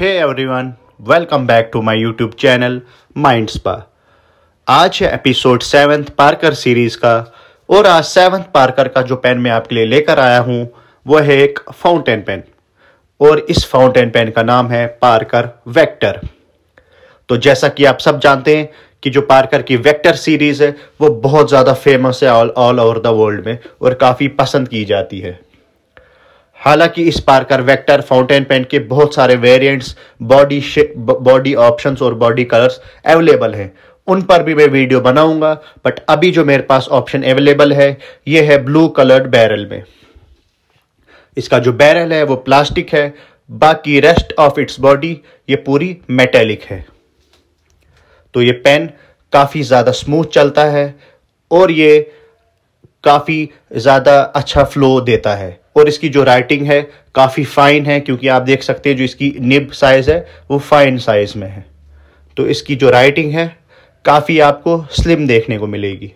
hey everyone welcome back to my YouTube channel mind spa आज है episode seventh Parker series का और आज सेवन्थ पार्कर का जो पेन मैं आपके लिए लेकर आया हूँ वह है एक फाउंटेन पेन और इस फाउंटेन पेन का नाम है पार्कर वेक्टर तो जैसा कि आप सब जानते हैं कि जो पार्कर की वेक्टर सीरीज है वो बहुत ज़्यादा फेमस है all all over the world में और काफ़ी पसंद की जाती है हालांकि इस पार्कर वेक्टर फाउंटेन पेन के बहुत सारे वेरिएंट्स बॉडी बॉडी ऑप्शंस और बॉडी कलर्स अवेलेबल हैं उन पर भी मैं वीडियो बनाऊंगा बट अभी जो मेरे पास ऑप्शन अवेलेबल है ये है ब्लू कलर्ड बैरल में इसका जो बैरल है वो प्लास्टिक है बाकी रेस्ट ऑफ इट्स बॉडी ये पूरी मेटेलिक है तो ये पेन काफ़ी ज़्यादा स्मूथ चलता है और ये काफ़ी ज़्यादा अच्छा फ्लो देता है और इसकी जो राइटिंग है काफ़ी फाइन है क्योंकि आप देख सकते हैं जो इसकी निब साइज़ है वो फाइन साइज़ में है तो इसकी जो राइटिंग है काफ़ी आपको स्लिम देखने को मिलेगी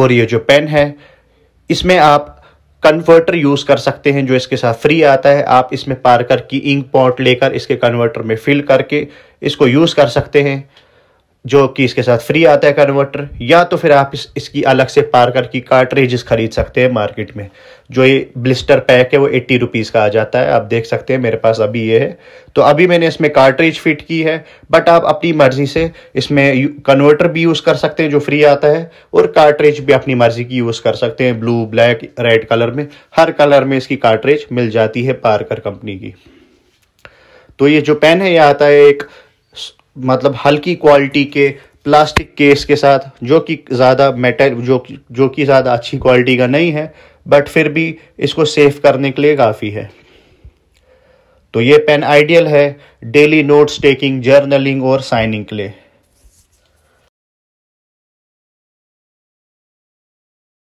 और ये जो पेन है इसमें आप कन्वर्टर यूज़ कर सकते हैं जो इसके साथ फ्री आता है आप इसमें पार्कर की इंक पॉट लेकर इसके कन्वर्टर में फिल करके इसको यूज़ कर सकते हैं जो कि इसके साथ फ्री आता है कन्वर्टर या तो फिर आप इस इसकी अलग से पार्कर की कार्टरेजेस खरीद सकते हैं मार्केट में जो ये ब्लिस्टर पैक है वो एट्टी रुपीज़ का आ जाता है आप देख सकते हैं मेरे पास अभी ये है तो अभी मैंने इसमें कार्टरेज फिट की है बट आप अपनी मर्ज़ी से इसमें कन्वर्टर भी यूज़ कर सकते हैं जो फ्री आता है और कार्टरेज भी अपनी मर्ज़ी की यूज़ कर सकते हैं ब्लू ब्लैक रेड कलर में हर कलर में इसकी कार्टरेज मिल जाती है पार्कर कंपनी की तो ये जो पेन है ये आता है एक मतलब हल्की क्वालिटी के प्लास्टिक केस के साथ जो कि ज़्यादा मेटल जो जो कि ज़्यादा अच्छी क्वालिटी का नहीं है बट फिर भी इसको सेफ करने के लिए काफ़ी है तो ये पेन आइडियल है डेली नोट्स टेकिंग जर्नलिंग और साइनिंग के लिए